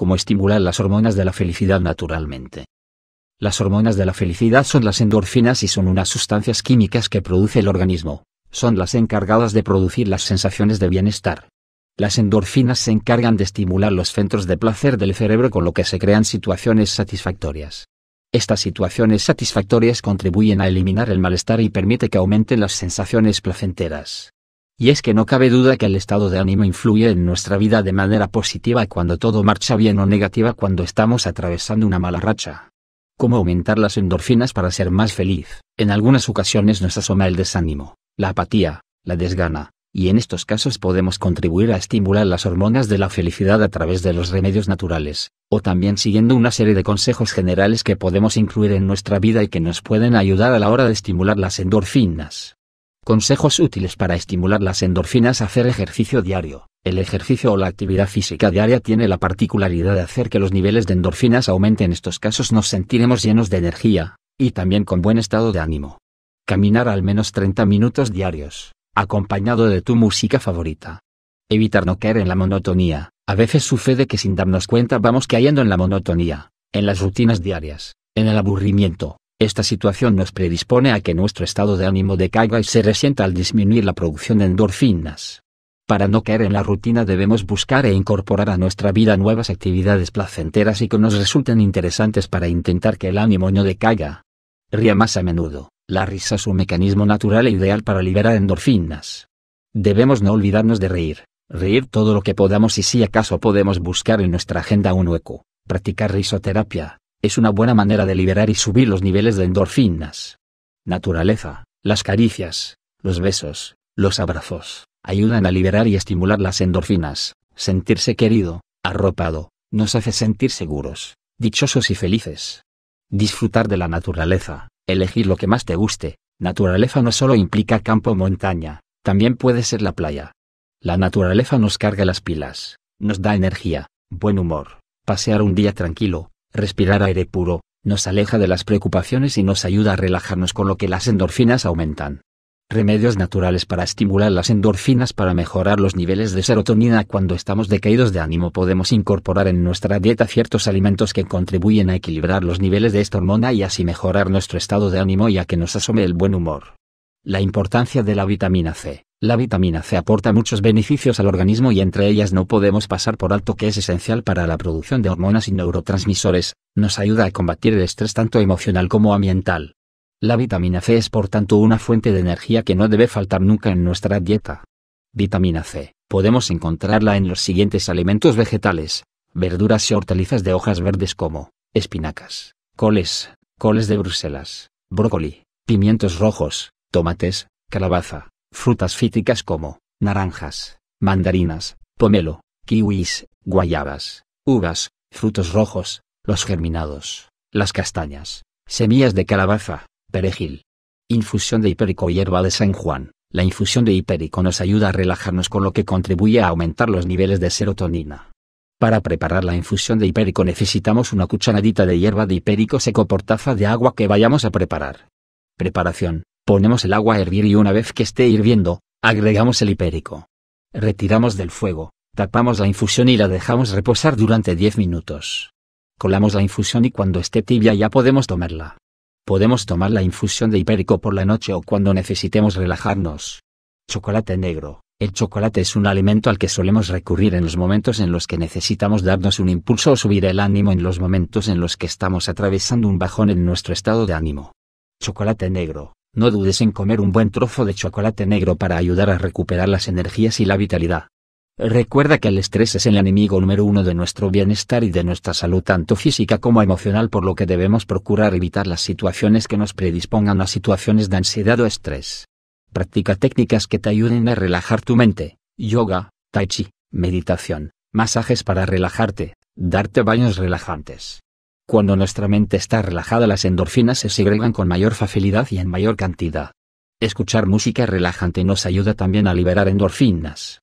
como estimular las hormonas de la felicidad naturalmente. Las hormonas de la felicidad son las endorfinas y son unas sustancias químicas que produce el organismo, son las encargadas de producir las sensaciones de bienestar. Las endorfinas se encargan de estimular los centros de placer del cerebro con lo que se crean situaciones satisfactorias. Estas situaciones satisfactorias contribuyen a eliminar el malestar y permite que aumenten las sensaciones placenteras. Y es que no cabe duda que el estado de ánimo influye en nuestra vida de manera positiva cuando todo marcha bien o negativa cuando estamos atravesando una mala racha. ¿Cómo aumentar las endorfinas para ser más feliz? En algunas ocasiones nos asoma el desánimo, la apatía, la desgana, y en estos casos podemos contribuir a estimular las hormonas de la felicidad a través de los remedios naturales, o también siguiendo una serie de consejos generales que podemos incluir en nuestra vida y que nos pueden ayudar a la hora de estimular las endorfinas. Consejos útiles para estimular las endorfinas Hacer ejercicio diario. El ejercicio o la actividad física diaria tiene la particularidad de hacer que los niveles de endorfinas aumenten. En estos casos nos sentiremos llenos de energía, y también con buen estado de ánimo. Caminar al menos 30 minutos diarios, acompañado de tu música favorita. Evitar no caer en la monotonía. A veces sucede que sin darnos cuenta vamos cayendo en la monotonía, en las rutinas diarias, en el aburrimiento, esta situación nos predispone a que nuestro estado de ánimo decaiga y se resienta al disminuir la producción de endorfinas. Para no caer en la rutina debemos buscar e incorporar a nuestra vida nuevas actividades placenteras y que nos resulten interesantes para intentar que el ánimo no decaiga. Ría más a menudo, la risa es un mecanismo natural e ideal para liberar endorfinas. Debemos no olvidarnos de reír, reír todo lo que podamos y si acaso podemos buscar en nuestra agenda un hueco, practicar risoterapia, es una buena manera de liberar y subir los niveles de endorfinas. Naturaleza, las caricias, los besos, los abrazos, ayudan a liberar y estimular las endorfinas. Sentirse querido, arropado, nos hace sentir seguros, dichosos y felices. Disfrutar de la naturaleza, elegir lo que más te guste. Naturaleza no solo implica campo o montaña, también puede ser la playa. La naturaleza nos carga las pilas, nos da energía, buen humor. Pasear un día tranquilo, Respirar aire puro, nos aleja de las preocupaciones y nos ayuda a relajarnos con lo que las endorfinas aumentan. Remedios naturales para estimular las endorfinas para mejorar los niveles de serotonina cuando estamos decaídos de ánimo podemos incorporar en nuestra dieta ciertos alimentos que contribuyen a equilibrar los niveles de esta hormona y así mejorar nuestro estado de ánimo y a que nos asome el buen humor. La importancia de la vitamina C. La vitamina C aporta muchos beneficios al organismo y entre ellas no podemos pasar por alto que es esencial para la producción de hormonas y neurotransmisores, nos ayuda a combatir el estrés tanto emocional como ambiental. La vitamina C es por tanto una fuente de energía que no debe faltar nunca en nuestra dieta. Vitamina C, podemos encontrarla en los siguientes alimentos vegetales, verduras y hortalizas de hojas verdes como espinacas, coles, coles de Bruselas, brócoli, pimientos rojos, tomates, calabaza Frutas fíticas como, naranjas, mandarinas, pomelo, kiwis, guayabas, uvas, frutos rojos, los germinados, las castañas, semillas de calabaza, perejil. Infusión de hipérico hierba de San Juan. La infusión de hipérico nos ayuda a relajarnos con lo que contribuye a aumentar los niveles de serotonina. Para preparar la infusión de hipérico necesitamos una cucharadita de hierba de hipérico seco por taza de agua que vayamos a preparar. Preparación. Ponemos el agua a hervir y una vez que esté hirviendo, agregamos el hipérico. Retiramos del fuego, tapamos la infusión y la dejamos reposar durante 10 minutos. Colamos la infusión y cuando esté tibia ya podemos tomarla. Podemos tomar la infusión de hipérico por la noche o cuando necesitemos relajarnos. Chocolate negro. El chocolate es un alimento al que solemos recurrir en los momentos en los que necesitamos darnos un impulso o subir el ánimo en los momentos en los que estamos atravesando un bajón en nuestro estado de ánimo. Chocolate negro no dudes en comer un buen trozo de chocolate negro para ayudar a recuperar las energías y la vitalidad. Recuerda que el estrés es el enemigo número uno de nuestro bienestar y de nuestra salud tanto física como emocional por lo que debemos procurar evitar las situaciones que nos predispongan a situaciones de ansiedad o estrés. Practica técnicas que te ayuden a relajar tu mente, yoga, tai chi, meditación, masajes para relajarte, darte baños relajantes. Cuando nuestra mente está relajada las endorfinas se segregan con mayor facilidad y en mayor cantidad. Escuchar música relajante nos ayuda también a liberar endorfinas.